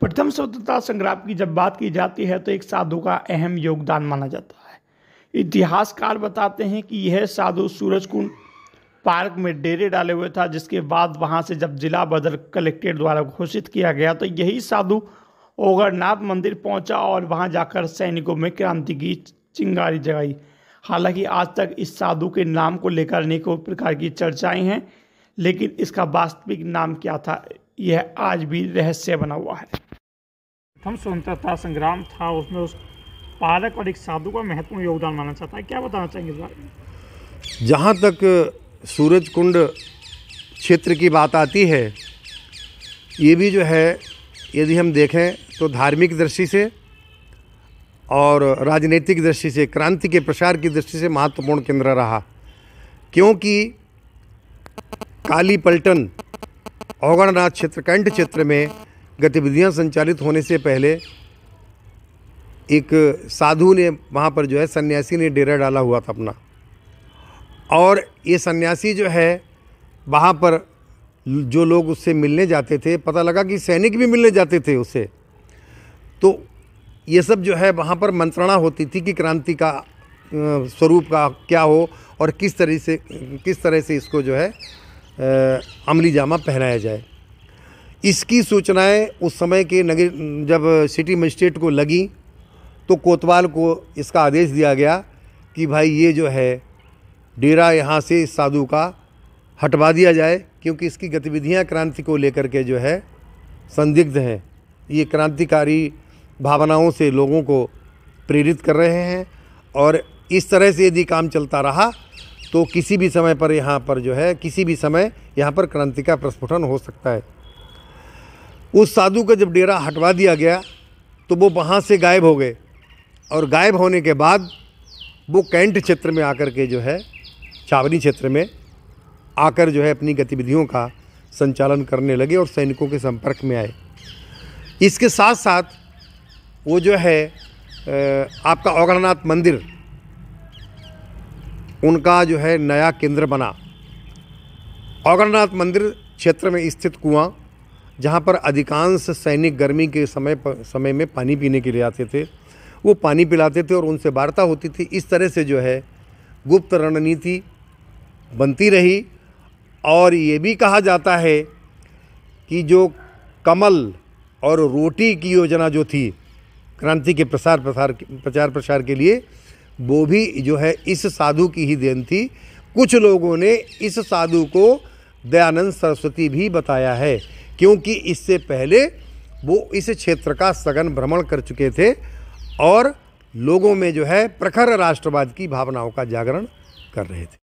प्रथम स्वतंत्रता संग्राम की जब बात की जाती है तो एक साधु का अहम योगदान माना जाता है इतिहासकार बताते हैं कि यह साधु कुंड पार्क में डेरे डाले हुए था जिसके बाद वहां से जब जिला बदल कलेक्ट्रेट द्वारा घोषित किया गया तो यही साधु ओगरनाथ मंदिर पहुंचा और वहां जाकर सैनिकों में क्रांति की चिंगारी जगाई हालांकि आज तक इस साधु के नाम को लेकर अनेकों प्रकार की चर्चाएं हैं लेकिन इसका वास्तविक नाम क्या था यह आज भी रहस्य बना हुआ है प्रथम स्वतंत्रता संग्राम था उसमें उस पालक और एक साधु का महत्वपूर्ण योगदान माना जाता है क्या बताना चाहेंगे इस बारे में जहाँ तक सूरज कुंड क्षेत्र की बात आती है ये भी जो है यदि हम देखें तो धार्मिक दृष्टि से और राजनीतिक दृष्टि से क्रांति के प्रसार की दृष्टि से महत्वपूर्ण केंद्र रहा क्योंकि काली पलटन औगणनाथ क्षेत्र कंठ क्षेत्र में गतिविधियां संचालित होने से पहले एक साधु ने वहाँ पर जो है सन्यासी ने डेरा डाला हुआ था अपना और ये सन्यासी जो है वहाँ पर जो लोग उससे मिलने जाते थे पता लगा कि सैनिक भी मिलने जाते थे उससे तो ये सब जो है वहाँ पर मंत्रणा होती थी कि क्रांति का स्वरूप का क्या हो और किस तरह से किस तरह से इसको जो है अमली जामा पहनाया जाए इसकी सूचनाएं उस समय के नगर जब सिटी मजिस्ट्रेट को लगी तो कोतवाल को इसका आदेश दिया गया कि भाई ये जो है डेरा यहाँ से साधु का हटवा दिया जाए क्योंकि इसकी गतिविधियाँ क्रांति को लेकर के जो है संदिग्ध हैं ये क्रांतिकारी भावनाओं से लोगों को प्रेरित कर रहे हैं और इस तरह से यदि काम चलता रहा तो किसी भी समय पर यहाँ पर जो है किसी भी समय यहाँ पर क्रांति का प्रस्फुटन हो सकता है उस साधु का जब डेरा हटवा दिया गया तो वो वहाँ से गायब हो गए और गायब होने के बाद वो कैंट क्षेत्र में आकर के जो है छावनी क्षेत्र में आकर जो है अपनी गतिविधियों का संचालन करने लगे और सैनिकों के संपर्क में आए इसके साथ साथ वो जो है आपका औगणनाथ मंदिर उनका जो है नया केंद्र बना औगणनाथ मंदिर क्षेत्र में स्थित कुआं जहाँ पर अधिकांश सैनिक गर्मी के समय समय में पानी पीने के लिए आते थे वो पानी पिलाते थे और उनसे वार्ता होती थी इस तरह से जो है गुप्त रणनीति बनती रही और ये भी कहा जाता है कि जो कमल और रोटी की योजना जो थी क्रांति के प्रसार प्रसार प्रचार प्रसार के लिए वो भी जो है इस साधु की ही देन थी कुछ लोगों ने इस साधु को दयानंद सरस्वती भी बताया है क्योंकि इससे पहले वो इस क्षेत्र का सघन भ्रमण कर चुके थे और लोगों में जो है प्रखर राष्ट्रवाद की भावनाओं का जागरण कर रहे थे